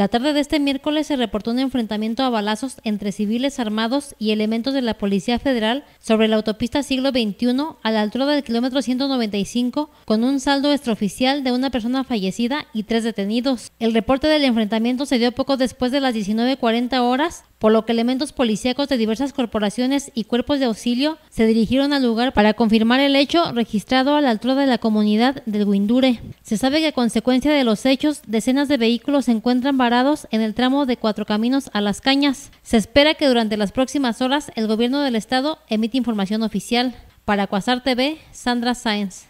La tarde de este miércoles se reportó un enfrentamiento a balazos entre civiles armados y elementos de la Policía Federal sobre la autopista siglo XXI a la altura del kilómetro 195 con un saldo extraoficial de una persona fallecida y tres detenidos. El reporte del enfrentamiento se dio poco después de las 19.40 horas por lo que elementos policíacos de diversas corporaciones y cuerpos de auxilio se dirigieron al lugar para confirmar el hecho registrado a la altura de la comunidad del Guindure. Se sabe que a consecuencia de los hechos, decenas de vehículos se encuentran en el tramo de Cuatro Caminos a Las Cañas. Se espera que durante las próximas horas el gobierno del estado emite información oficial. Para Cuasar TV, Sandra Sáenz.